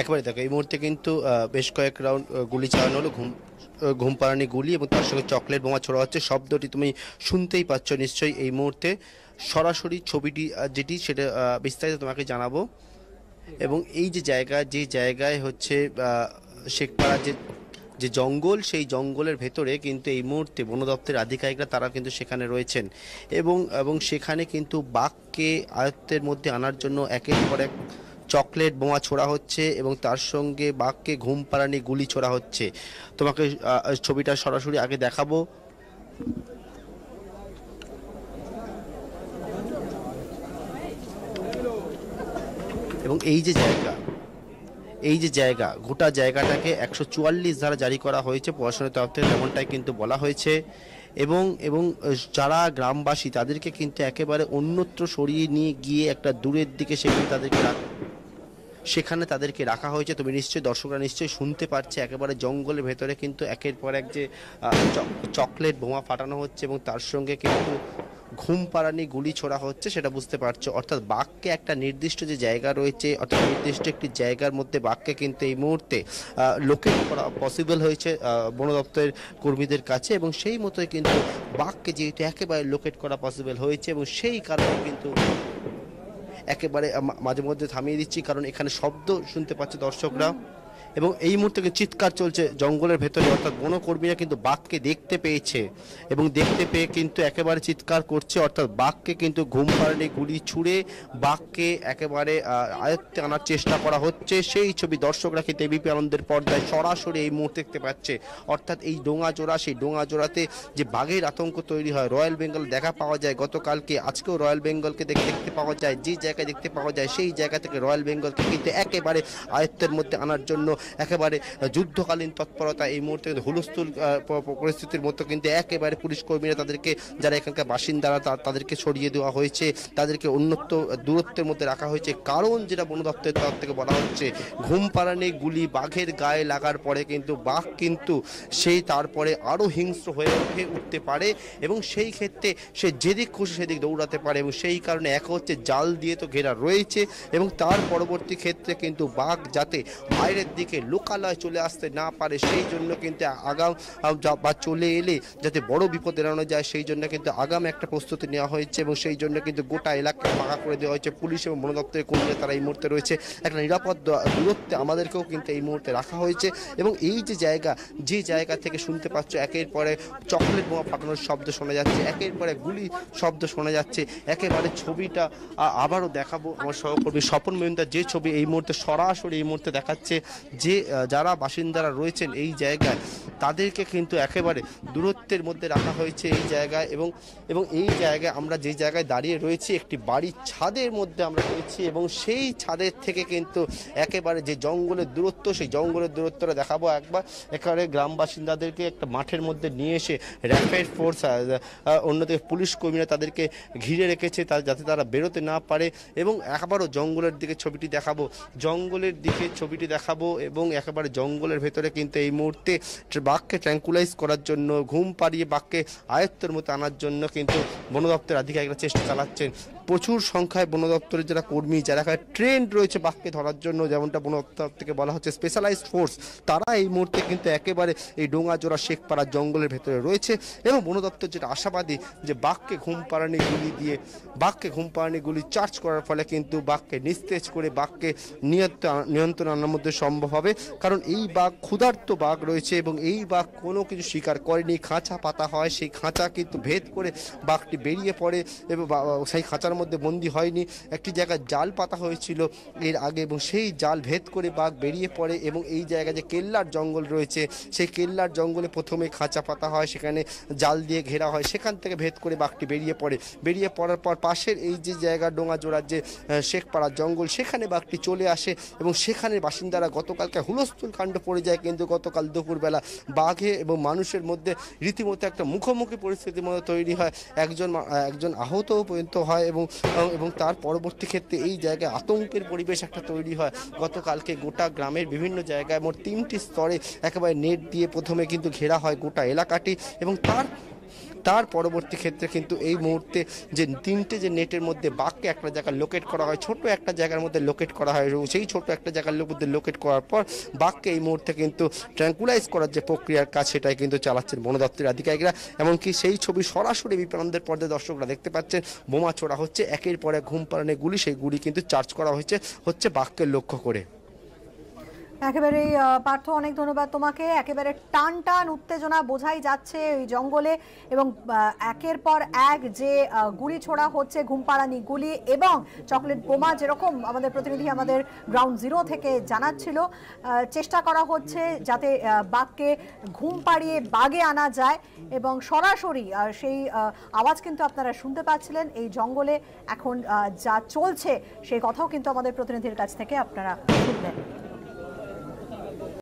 একেবারে দেখো এই মুহূর্তে কিন্তু বেশ কয়েক রাউন্ড গুলি চালানো হলো ঘুম ঘুম পাড়ানি গুলি এবং তার সঙ্গে চকলেট বোমা ছোড়া হচ্ছে শব্দটি তুমি শুনতেই পাচ্ছ নিশ্চয়ই এই মুহূর্তে সরাসরি ছবিটি যেটি সেটা বিস্তারিত তোমাকে জানাবো এবং এই যে জায়গা যে জায়গায় হচ্ছে শেখপাড়া যে যে জঙ্গল সেই জঙ্গলের ভেতরে কিন্তু এই মুহূর্তে বন দপ্তরের আধিকারিকরা তারা কিন্তু সেখানে রয়েছেন এবং এবং সেখানে কিন্তু বাঘকে আয়ত্তের মধ্যে আনার জন্য একের পর এক চকলেট বোমা ছোড়া হচ্ছে এবং তার সঙ্গে বাঘকে ঘুম পাড়ানি গুলি ছোড়া হচ্ছে তোমাকে ছবিটা সরাসরি আগে দেখাবো এবং এই যে জায়গা এই যে জায়গা গোটা জায়গাটাকে একশো চুয়াল্লিশ ধারা জারি করা হয়েছে প্রশাসনের তরফ থেকে তেমনটাই কিন্তু বলা হয়েছে এবং এবং যারা গ্রামবাসী তাদেরকে কিন্তু একেবারে অন্যত্র সরিয়ে নিয়ে গিয়ে একটা দূরের দিকে সেখানে তাদেরকে সেখানে তাদেরকে রাখা হয়েছে তুমি নিশ্চয়ই দর্শকরা নিশ্চয়ই শুনতে পাচ্ছে একেবারে জঙ্গলের ভেতরে কিন্তু একের পর এক যে চকলেট বোমা ফাটানো হচ্ছে এবং তার সঙ্গে কিন্তু ঘুম পাড়ানি গুলি ছোড়া হচ্ছে সেটা বুঝতে পারছো অর্থাৎ বাঘকে একটা নির্দিষ্ট যে জায়গা রয়েছে অর্থাৎ নির্দিষ্ট একটি জায়গার মধ্যে বাঘকে কিন্তু এই মুহূর্তে লোকেট করা পসিবল হয়েছে বন দপ্তরের কর্মীদের কাছে এবং সেই মতোই কিন্তু বাঘকে যেহেতু একেবারে লোকেট করা পসিবল হয়েছে এবং সেই কারণে কিন্তু একেবারে মাঝে মধ্যে থামিয়ে দিচ্ছি কারণ এখানে শব্দ শুনতে পাচ্ছে দর্শকরা এবং এই মুহূর্তে চিৎকার চলছে জঙ্গলের ভেতরে অর্থাৎ বনকর্মীরা কিন্তু বাঘকে দেখতে পেয়েছে এবং দেখতে পেয়ে কিন্তু একেবারে চিৎকার করছে অর্থাৎ বাঘকে কিন্তু ঘুম পাড়ানি গুলি ছুঁড়ে বাঘকে একেবারে আয়ত্তে আনার চেষ্টা করা হচ্ছে সেই ছবি দর্শকরা কিন্তু এবিপি আনন্দের পর্দায় সরাসরি এই মুহূর্তে দেখতে পাচ্ছে অর্থাৎ এই ডোঙা জোড়া সেই ডোঙা জোড়াতে যে বাঘের আতঙ্ক তৈরি হয় রয়্যাল বেঙ্গল দেখা পাওয়া যায় গতকালকে আজকেও রয়্যাল বেঙ্গলকে দেখতে পাওয়া যায় যে জায়গায় দেখতে পাওয়া যায় সেই জায়গা থেকে রয়্যাল বেঙ্গলকে কিন্তু একেবারে আয়ত্তের মধ্যে আনার জন্য একেবারে যুদ্ধকালীন তৎপরতা এই মুহূর্তে কিন্তু হুলস্থুল পরিস্থিতির মতো কিন্তু একেবারে পুলিশ কর্মীরা তাদেরকে যারা এখানকার বাসিন্দারা তাদেরকে সরিয়ে দেওয়া হয়েছে তাদেরকে উন্নত দূরত্বের মধ্যে রাখা হয়েছে কারণ যেটা বন দপ্তরের তরফ থেকে বলা হচ্ছে ঘুম পাড়ানি গুলি বাঘের গায়ে লাগার পরে কিন্তু বাঘ কিন্তু সেই তারপরে আরও হিংস্র হয়ে উঠে উঠতে পারে এবং সেই ক্ষেত্রে সে যেদিক খুশি সেদিক দৌড়াতে পারে এবং সেই কারণে এক হচ্ছে জাল দিয়ে তো ঘেরা রয়েছে এবং তার পরবর্তী ক্ষেত্রে কিন্তু বাঘ যাতে বাইরের দিকে থেকে লোকালয় চলে আসতে না পারে সেই জন্য কিন্তু আগাম বা চলে এলে যাতে বড় বিপদ এড়ানো যায় সেই জন্য কিন্তু আগাম একটা প্রস্তুতি নেওয়া হয়েছে এবং সেই জন্য কিন্তু গোটা এলাকা ফাঁকা করে দেওয়া হয়েছে পুলিশ এবং বনদপ্তরের কর্মীরা তারা এই মুহূর্তে রয়েছে একটা নিরাপদ দূরত্বে আমাদেরকেও কিন্তু এই মুহূর্তে রাখা হয়েছে এবং এই যে জায়গা যে জায়গা থেকে শুনতে পাচ্ছ একের পরে চকলেট বোমা ফাটানোর শব্দ শোনা যাচ্ছে একের পরে গুলি শব্দ শোনা যাচ্ছে একেবারে ছবিটা আবারও দেখাবো আমার সহকর্মী স্বপন মহিন্দা যে ছবি এই মুহূর্তে সরাসরি এই মুহূর্তে দেখাচ্ছে যে যারা বাসিন্দারা রয়েছেন এই জায়গায় তাদেরকে কিন্তু একেবারে দূরত্বের মধ্যে রাখা হয়েছে এই জায়গায় এবং এবং এই জায়গায় আমরা যে জায়গায় দাঁড়িয়ে রয়েছি একটি বাড়ির ছাদের মধ্যে আমরা রয়েছি এবং সেই ছাদের থেকে কিন্তু একেবারে যে জঙ্গলের দূরত্ব সেই জঙ্গলের দূরত্বটা দেখাবো একবার একেবারে গ্রাম বাসিন্দাদেরকে একটা মাঠের মধ্যে নিয়ে এসে র্যাপিড ফোর্স অন্যদিকে পুলিশ কর্মীরা তাদেরকে ঘিরে রেখেছে তা যাতে তারা বেরোতে না পারে এবং একবারও জঙ্গলের দিকে ছবিটি দেখাবো জঙ্গলের দিকে ছবিটি দেখাবো এবং একেবারে জঙ্গলের ভেতরে কিন্তু এই মুহূর্তে বাঘকে ট্র্যাঙ্কুলাইজ করার জন্য ঘুম পাড়িয়ে বাঘকে আয়ত্তের মতো আনার জন্য কিন্তু বন দপ্তরের আধিকারিকরা চেষ্টা চালাচ্ছেন প্রচুর সংখ্যায় বন দপ্তরের যারা কর্মী যারা ট্রেন্ড রয়েছে বাঘকে ধরার জন্য যেমনটা বন দপ্তর থেকে বলা হচ্ছে স্পেশালাইজড ফোর্স তারা এই মুহূর্তে কিন্তু একেবারে এই ডোঙাজোড়া শেখপাড়া জঙ্গলের ভেতরে রয়েছে এবং বন দপ্তর যেটা আশাবাদী যে বাঘকে ঘুম পাড়ানি গুলি দিয়ে বাঘকে ঘুম পাড়ানি গুলি চার্জ করার ফলে কিন্তু বাঘকে নিস্তেজ করে বাঘকে নিয়ন্ত্রণ নিয়ন্ত্রণ আনার মধ্যে সম্ভব হবে কারণ এই বাঘ ক্ষুধার্ত বাঘ রয়েছে এবং এই বাঘ কোনো কিছু শিকার করেনি খাঁচা পাতা হয় সেই খাঁচা কিন্তু ভেদ করে বাঘটি বেরিয়ে পড়ে এবং সেই খাঁচার জেলখানার মধ্যে বন্দী হয়নি একটি জায়গায় জাল পাতা হয়েছিল এর আগে এবং সেই জাল ভেদ করে বাঘ বেরিয়ে পড়ে এবং এই জায়গায় যে কেল্লার জঙ্গল রয়েছে সেই কেল্লার জঙ্গলে প্রথমে খাঁচা পাতা হয় সেখানে জাল দিয়ে ঘেরা হয় সেখান থেকে ভেদ করে বাঘটি বেরিয়ে পড়ে বেরিয়ে পড়ার পর পাশের এই যে জায়গা ডোঙা জোড়ার যে শেখপাড়ার জঙ্গল সেখানে বাঘটি চলে আসে এবং সেখানে বাসিন্দারা গতকালকে হুলস্থুল কাণ্ড পড়ে যায় কিন্তু গতকাল দুপুরবেলা বাঘে এবং মানুষের মধ্যে রীতিমতো একটা মুখোমুখি পরিস্থিতির মতো তৈরি হয় একজন একজন আহতও পর্যন্ত হয় এবং এবং তার পরবর্তী ক্ষেত্রে এই জায়গায় আতঙ্কের পরিবেশ একটা তৈরি হয় গতকালকে গোটা গ্রামের বিভিন্ন জায়গায় মোট তিনটি স্তরে একেবারে নেট দিয়ে প্রথমে কিন্তু ঘেরা হয় গোটা এলাকাটি এবং তার তার পরবর্তী ক্ষেত্রে কিন্তু এই মুহূর্তে যে তিনটে যে নেটের মধ্যে বাঘকে একটা জায়গায় লোকেট করা হয় ছোট একটা জায়গার মধ্যে লোকেট করা হয় সেই ছোট একটা জায়গার মধ্যে লোকেট করার পর বাঘকে এই মুহূর্তে কিন্তু ট্র্যাঙ্কুলাইজ করার যে প্রক্রিয়ার কাজ সেটাই কিন্তু চালাচ্ছেন বন দপ্তরের আধিকারিকরা এমনকি সেই ছবি সরাসরি বিপানন্দের পর্দায় দর্শকরা দেখতে পাচ্ছেন বোমা ছোড়া হচ্ছে একের পর এক ঘুম পালানের গুলি সেই গুলি কিন্তু চার্জ করা হয়েছে হচ্ছে বাঘকে লক্ষ্য করে একেবারেই পার্থ অনেক ধন্যবাদ তোমাকে একেবারে টান টান উত্তেজনা বোঝাই যাচ্ছে ওই জঙ্গলে এবং একের পর এক যে গুলি ছোড়া হচ্ছে ঘুমপাড়ানি গুলি এবং চকলেট বোমা যেরকম আমাদের প্রতিনিধি আমাদের গ্রাউন্ড জিরো থেকে জানাচ্ছিল চেষ্টা করা হচ্ছে যাতে বাঘকে ঘুম পাড়িয়ে বাগে আনা যায় এবং সরাসরি সেই আওয়াজ কিন্তু আপনারা শুনতে পাচ্ছিলেন এই জঙ্গলে এখন যা চলছে সেই কথাও কিন্তু আমাদের প্রতিনিধির কাছ থেকে আপনারা শুনলেন